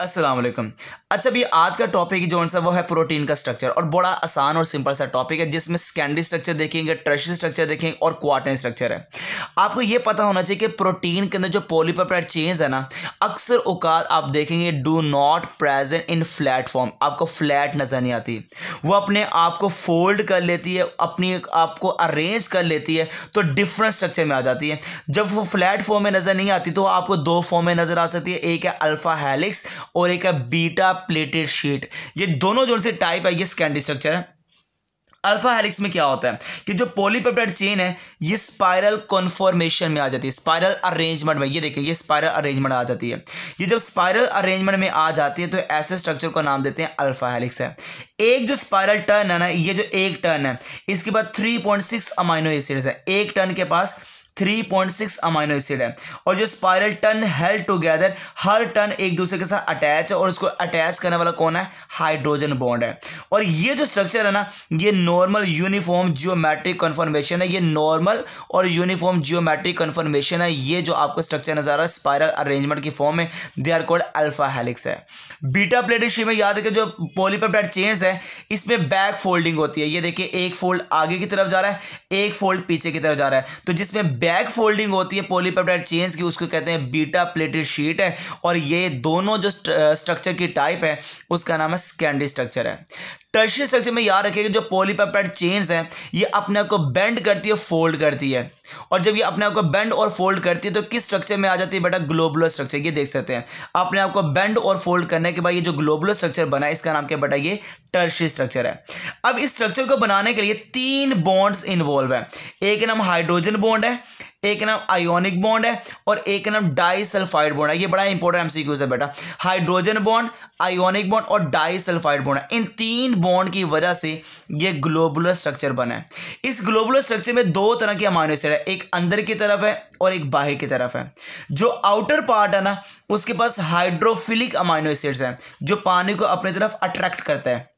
असलम अच्छा भैया आज का टॉपिक जो है वो है प्रोटीन का स्ट्रक्चर और बड़ा आसान और सिंपल सा टॉपिक है जिसमें स्कैंडी स्ट्रक्चर देखेंगे ट्रशी स्ट्रक्चर देखेंगे और क्वार्टन स्ट्रक्चर है आपको ये पता होना चाहिए कि प्रोटीन के अंदर जो पोलीपेप्टाइड चेंज है ना अक्सर औकात आप देखेंगे do not present in flat form आपको फ्लैट नज़र नहीं आती वो अपने आप को फोल्ड कर लेती है अपनी आपको अरेंज कर लेती है तो डिफरेंट स्ट्रक्चर में आ जाती है जब वो फ्लैट फॉर्म में नज़र नहीं आती तो आपको दो फॉर्म में नज़र आ सकती है एक है अल्फ़ा हेलिक्स और एक है बीटा प्लेटेड शीट ये दोनों जो से टाइप है ये स्कैंडी स्ट्रक्चर है अल्फा हेलिक्स में क्या होता है कि जो पॉलीपेप्टाइड चेन है ये स्पाइरल कॉन्फॉर्मेशन में आ जाती है स्पाइरल अरेंजमेंट में ये देखिए ये स्पाइरल अरेंजमेंट आ जाती है ये जब स्पाइरल अरेंजमेंट में आ जाती है तो ऐसे स्ट्रक्चर को नाम देते हैं अल्फा हेलिक्स है एक जो स्पाइरल टर्न है ना ये जो एक टर्न है इसके बाद three point six amino acids है एक टर्न के पास three point six amino acid है और जो स्पायरल टन हेल्ड टुगेदर हर टन एक दूसरे के साथ अटैच है और इसको अटैच करने वाला कौन है हाइड्रोजन बॉन्ड है और ये जो स्ट्रक्चर है ना ये नॉर्मल यूनिफॉर्म जियोमेट्रिक कन्फर्मेशन है ये नॉर्मल और यूनिफॉर्म जियोमेट्रिक कन्फर्मेशन है ये जो आपको स्ट्रक्चर नजर आ रहा है स्पायरल अरेंजमेंट की फॉर्म में they are called alpha helix है बीटा प्लेटेड शेप में याद है कि जो पॉलीपेप्टाइड चेन्स है इसमें बैक फोल्डिंग होती है ये देखिए एक फोल्ड आगे की तरफ जा रहा है एक फोल्ड पीछे की तरफ जा रहा है तो जिसमें बैक फोल्डिंग होती है पोलीपेप्टाइड चेन्स की उसको कहते हैं बीटा प्लेटेड शीट है और ये दोनों जो स्ट्रक्चर की टाइप है उसका नाम है स्कैंडी स्ट्रक्चर है टर्शियर स्ट्रक्चर में याद रखेगा जो पॉलीपेप्टाइड चेन्स हैं ये अपने आप को बेंड करती है फोल्ड करती है और जब ये अपने आप को बेंड और फोल्ड करती है तो किस स्ट्रक्चर में आ जाती है बेटा ग्लोबुलर स्ट्रक्चर ये देख सकते हैं अपने आप को बेंड और फोल्ड करने के बाद ये जो ग्लोबुलर स्ट्रक्चर बना है इसका नाम क्या बेटा ये टर्शी स्ट्रक्चर है अब इस स्ट्रक्चर को बनाने के लिए तीन बॉन्ड्स इन्वॉल्व है एक नाम हाइड्रोजन बॉन्ड है एक नाम आयोनिक बॉन्ड है और एक नाम डाइसल्फाइड बॉन्ड है ये बड़ा इंपॉर्टेंट एमसीक्यूज है बेटा हाइड्रोजन बॉन्ड आयोनिक बॉन्ड और डाइसल्फाइड बॉन्ड इन तीन बॉन्ड की वजह से ये ग्लोबुलर स्ट्रक्चर बना है इस ग्लोबुलर स्ट्रक्चर में दो तरह के अमाइनो एसिड है एक अंदर की तरफ है और एक बाहर की तरफ है जो आउटर पार्ट है ना उसके पास हाइड्रोफिलिक अमाइनो एसिड्स हैं जो पानी को अपनी तरफ अट्रैक्ट करता है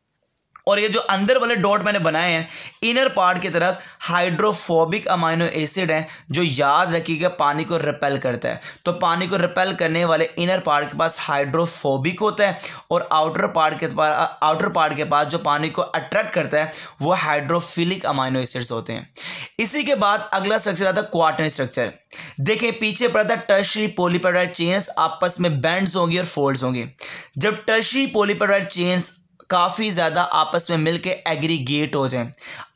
और ये जो अंदर वाले डॉट मैंने बनाए हैं इनर पार्ट की तरफ हाइड्रोफोबिक अमाइनो एसिड हैं जो याद रखिएगा पानी को रिपेल करता है तो पानी को रिपेल करने वाले इनर पार्ट के पास हाइड्रोफोबिक होता है और आउटर पार्ट के पास आउटर पार्ट के पास जो पानी को अट्रैक्ट करता है वो हाइड्रोफिलिक अमाइनो एसिड्स होते हैं इसी के बाद अगला स्ट्रक्चर आता है क्वार्टन स्ट्रक्चर देखें पीछे पड़ा था टर्शरी पोलीपेप्टाइड चेन्स आपस में बैंड्स होंगी और फोल्ड्स होंगी जब टर्शरी पोलीपेप्टाइड चेन्स काफ़ी ज़्यादा आपस में मिलके एग्रीगेट हो जाएं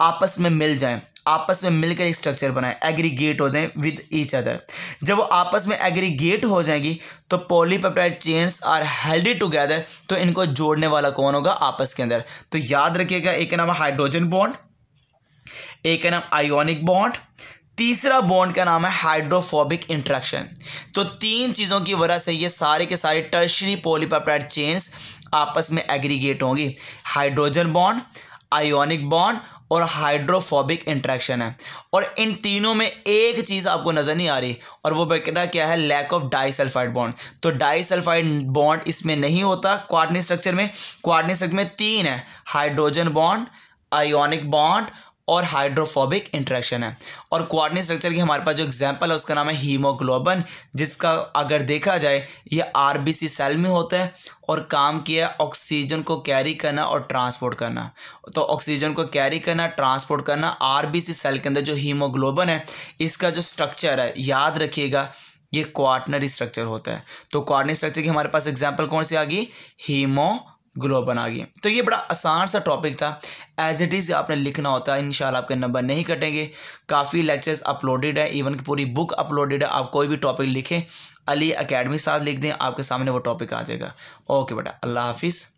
आपस में मिल जाएं आपस में मिलकर एक स्ट्रक्चर बनाएं एग्रीगेट हो जाएं विद ईच अदर जब वो आपस में एग्रीगेट हो जाएंगी तो polypeptide chains are helded together तो इनको जोड़ने वाला कौन होगा आपस के अंदर तो याद रखिएगा एक नाम हाइड्रोजन बॉन्ड एक का नाम आयोनिक बॉन्ड तीसरा बॉन्ड का नाम है हाइड्रोफोबिक इंट्रैक्शन तो तीन चीज़ों की वजह से ये सारे के सारे टर्शरी पॉलीपेप्टाइड चेन्स आपस में एग्रीगेट होंगी हाइड्रोजन बॉन्ड आयोनिक बॉन्ड और हाइड्रोफोबिक इंट्रैक्शन है और इन तीनों में एक चीज़ आपको नज़र नहीं आ रही और वो बेटा क्या है लैक ऑफ डाइसल्फाइड बॉन्ड तो डाइसल्फाइड बॉन्ड इसमें नहीं होता क्वारनी स्ट्रक्चर में क्वारनी स्ट्रक्चर में तीन है हाइड्रोजन बॉन्ड आयोनिक बॉन्ड और हाइड्रोफोबिक इंट्रैक्शन है और क्वारनी स्ट्रक्चर की हमारे पास जो एग्जाम्पल है उसका नाम है हीमोग्लोबन जिसका अगर देखा जाए ये आरबीसी सेल में होता है और काम किया ऑक्सीजन को कैरी करना और ट्रांसपोर्ट करना तो ऑक्सीजन को कैरी करना ट्रांसपोर्ट करना आरबीसी सेल के अंदर जो हीमोग्लोबन है इसका जो स्ट्रक्चर है याद रखिएगा ये क्वार्टनरी स्ट्रक्चर होता है तो क्वार्टनरी स्ट्रक्चर की हमारे पास एग्जाम्पल कौन सी आ गई हीमो ग्लोब बना गई तो ये बड़ा आसान सा टॉपिक था एज इट इज़ आपने लिखना होता है इंशाल्लाह आपके नंबर नहीं कटेंगे काफ़ी लेक्चर्स अपलोडेड है इवन की पूरी बुक अपलोडेड है आप कोई भी टॉपिक लिखें अली अकेडमी साथ लिख दें आपके सामने वो टॉपिक आ जाएगा ओके बेटा अल्लाह हाफिज़